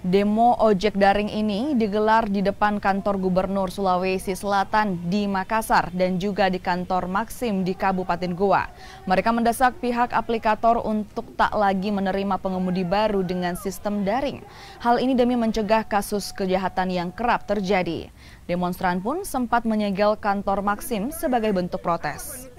Demo ojek daring ini digelar di depan kantor Gubernur Sulawesi Selatan di Makassar dan juga di kantor Maksim di Kabupaten Goa. Mereka mendesak pihak aplikator untuk tak lagi menerima pengemudi baru dengan sistem daring. Hal ini demi mencegah kasus kejahatan yang kerap terjadi. Demonstran pun sempat menyegel kantor Maksim sebagai bentuk protes.